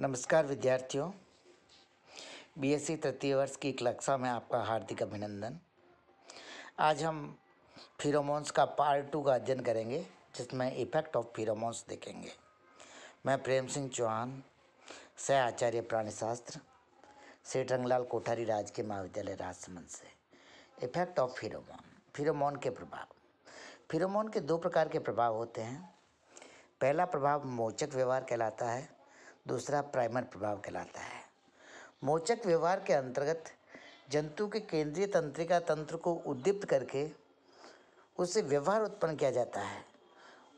नमस्कार विद्यार्थियों बीएससी तृतीय वर्ष की कक्षा में आपका हार्दिक अभिनंदन आज हम फिरोमोन्स का पार्ट टू का अध्ययन करेंगे जिसमें इफेक्ट ऑफ फिरोमोन्स देखेंगे मैं प्रेम सिंह चौहान सह आचार्य प्राणीशास्त्र श्री रंगलाल कोठारी राजकीय महाविद्यालय राजसमंद से इफेक्ट ऑफ फिरोमोन फिरोमोन के प्रभाव फिरोमोन के दो प्रकार के प्रभाव होते हैं पहला प्रभाव मोचक व्यवहार कहलाता है दूसरा प्राइमर प्रभाव कहलाता है मोचक व्यवहार के अंतर्गत जंतु के केंद्रीय तंत्रिका तंत्र को उद्दीप्त करके उससे व्यवहार उत्पन्न किया जाता है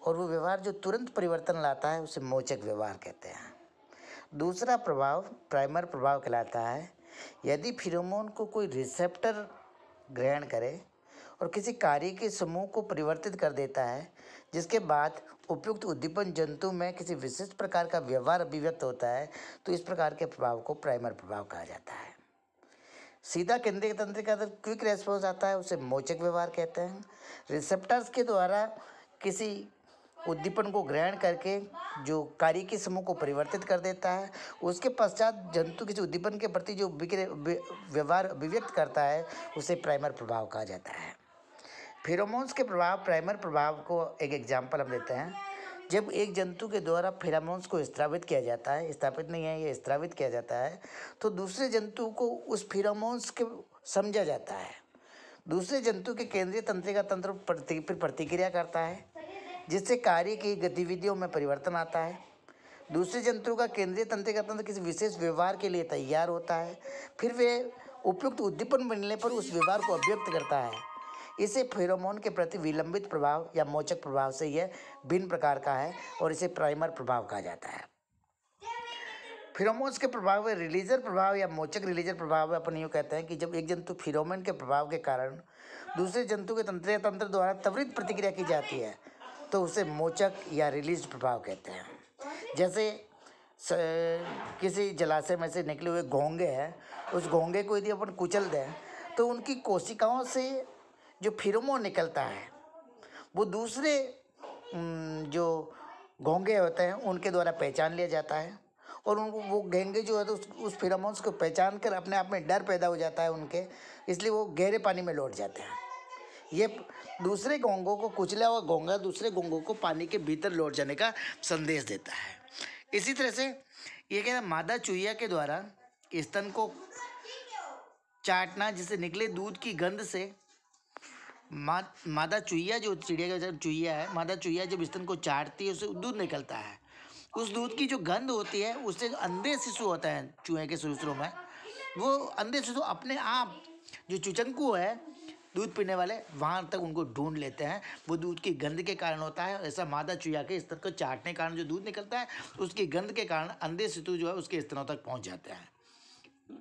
और वो व्यवहार जो तुरंत परिवर्तन लाता है उसे मोचक व्यवहार कहते हैं दूसरा प्रभाव प्राइमर प्रभाव कहलाता है यदि फिरोमोन को कोई रिसेप्टर ग्रहण करे और किसी कार्य के समूह को परिवर्तित कर देता है जिसके बाद उपयुक्त उद्दीपन जंतु में किसी विशिष्ट प्रकार का व्यवहार अभिव्यक्त होता है तो इस प्रकार के प्रभाव को प्राइमर प्रभाव कहा जाता है सीधा केंद्रीय तंत्र का अंदर क्विक रेस्पॉन्स आता है उसे मोचक व्यवहार कहते हैं रिसेप्टर्स के द्वारा किसी उद्दीपन को ग्रहण करके जो कार्य के समूह को परिवर्तित कर देता है उसके पश्चात जंतु किसी उद्दीपन के प्रति जो व्यवहार अभिव्यक्त करता है उसे प्राइमर प्रभाव कहा जाता है फेरोमोन्स के प्रभाव प्राइमर प्रभाव को एक एग्जाम्पल हम देते हैं जब एक जंतु के द्वारा फेरामोन्स को स्थापित किया जाता है स्थापित नहीं है ये स्थापित किया जाता है तो दूसरे जंतु को उस फेरामोन्स के समझा जाता है दूसरे जंतु के केंद्रीय तंत्रिका तंत्र प्रति फिर प्रतिक्रिया करता है जिससे कार्य की गतिविधियों में परिवर्तन आता है दूसरे जंतु का केंद्रीय तंत्रिका तंत्र किसी विशेष व्यवहार के लिए तैयार होता है फिर वे उपयुक्त उद्दीपन मिलने पर उस व्यवहार को अभ्यक्त करता है इसे फेरोमोन के प्रति विलंबित प्रभाव या मोचक प्रभाव से यह भिन्न प्रकार का है और इसे प्राइमर प्रभाव कहा जाता है फिरोमोन्स के प्रभाव में रिलीजर प्रभाव या मोचक रिलीजर प्रभाव अपन यूँ कहते हैं कि जब एक जंतु फिरोमोन के प्रभाव के कारण दूसरे जंतु के तंत्र या तंत्र द्वारा त्वरित प्रतिक्रिया की जाती है तो उसे मोचक या रिलीज प्रभाव कहते हैं जैसे स, किसी जलाशय में से निकले हुए घोंगे हैं उस घोंगे को यदि अपन कुचल दें तो उनकी कोशिकाओं से जो फिरमो निकलता है वो दूसरे जो घोंगे होते हैं उनके द्वारा पहचान लिया जाता है और उनको वो घेंगे जो है तो उस, उस फिरामोन्स को पहचान कर अपने आप में डर पैदा हो जाता है उनके इसलिए वो गहरे पानी में लौट जाते हैं ये दूसरे गोंगों को कुचला हुआ घोंगा दूसरे गोंगों को पानी के भीतर लौट जाने का संदेश देता है इसी तरह से ये कहना मादा चूहिया के द्वारा स्तन को चाटना जिससे निकले दूध की गंध से मा, मादा चुहिया जो चिड़िया का चुहिया है मादा चुहिया जब स्तन को चाटती है उससे दूध निकलता है उस दूध की जो गंध होती है उससे अंधे शिशु होता है चूहे के शुरू में वो अंधे शिशु अपने आप जो चुचंकू है दूध पीने वाले वहाँ तक उनको ढूंढ लेते हैं वो दूध की गंध के कारण होता है ऐसा मादा चुया के स्तर को चाटने के कारण जो दूध निकलता है उसकी गंध के कारण अंधे सेतु जो है उसके स्तरों तक पहुँच जाते हैं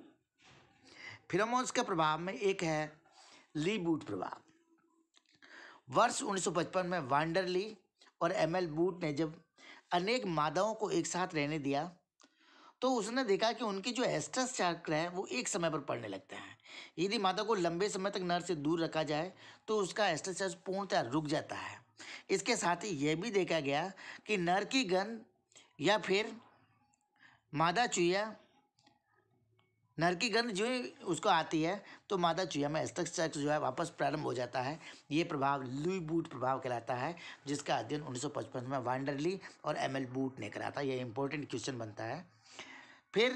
फिरोमोन्स के प्रभाव में एक है लीबूट प्रभाव वर्ष 1955 में वांडरली और एम एल बूट ने जब अनेक मादाओं को एक साथ रहने दिया तो उसने देखा कि उनके जो एस्ट्रस चक्र है वो एक समय पर पड़ने लगते हैं यदि मादा को लंबे समय तक नर से दूर रखा जाए तो उसका एस्ट्रस चक्र पूर्णतः रुक जाता है इसके साथ ही यह भी देखा गया कि नर की गन या फिर मादा चूया नर की गंध जो ही उसको आती है तो मादा चूया में स्तक सेक्स जो है वापस प्रारंभ हो जाता है ये प्रभाव लुई बूट प्रभाव कहलाता है जिसका अध्ययन 1955 में वांडरली और एम एल बूट ने करा था ये इंपॉर्टेंट क्वेश्चन बनता है फिर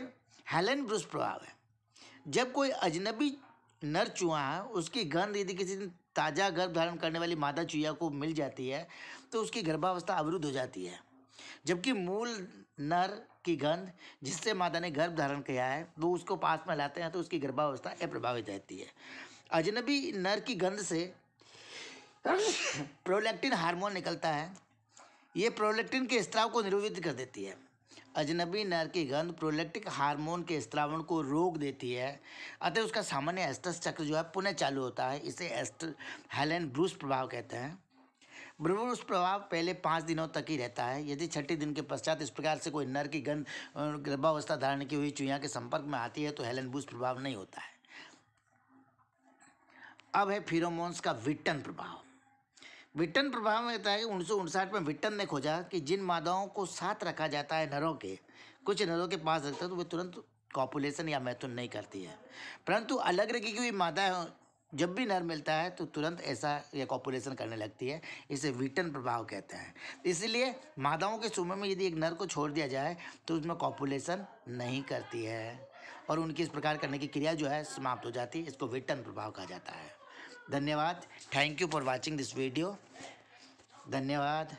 हेलन ब्रूस प्रभाव है जब कोई अजनबी नर चूहा उसकी गंध यदि किसी दिन ताज़ा गर्भ धारण करने वाली मादा चूया को मिल जाती है तो उसकी गर्भावस्था अवरुद्ध हो जाती है जबकि मूल नर की गंध जिससे माता ने गर्भ धारण किया है वो उसको पास में लाते हैं तो उसकी गर्भावस्था प्रभावित रहती है अजनबी नर की गंध से प्रोलैक्टिन हार्मोन निकलता है ये प्रोलैक्टिन के स्त्राव को निरूपित कर देती है अजनबी नर की गंध प्रोलैक्टिक हार्मोन के स्त्रावण को रोक देती है अतः उसका सामान्य एस्ट्रस चक्र जो है पुनः चालू होता है इसे एस्ट हेलेन ब्रूस प्रभाव कहते हैं प्रभाव पहले पाँच दिनों तक ही रहता है यदि छठे दिन के पश्चात इस प्रकार से कोई नर की गंध गर्भावस्था धारण की हुई चूहिया के संपर्क में आती है तो हेलन बूस प्रभाव नहीं होता है अब है फिरोमोन्स का विट्टन प्रभाव विट्टन प्रभाव में रहता है कि उन्नीस में विट्टन ने खोजा कि जिन मादाओं को साथ रखा जाता है नरों के कुछ नरों के पास रखता है तो वे तुरंत कॉपुलेशन या मैथुन नहीं करती है परंतु अलग रखी हुई मादा जब भी नर मिलता है तो तुरंत ऐसा यह कॉपुलेशन करने लगती है इसे विटन प्रभाव कहते हैं इसलिए मादाओं के सुबह में यदि एक नर को छोड़ दिया जाए तो उसमें कॉपुलेशन नहीं करती है और उनकी इस प्रकार करने की क्रिया जो है समाप्त हो जाती है इसको विटन प्रभाव कहा जाता है धन्यवाद thank you for watching this video धन्यवाद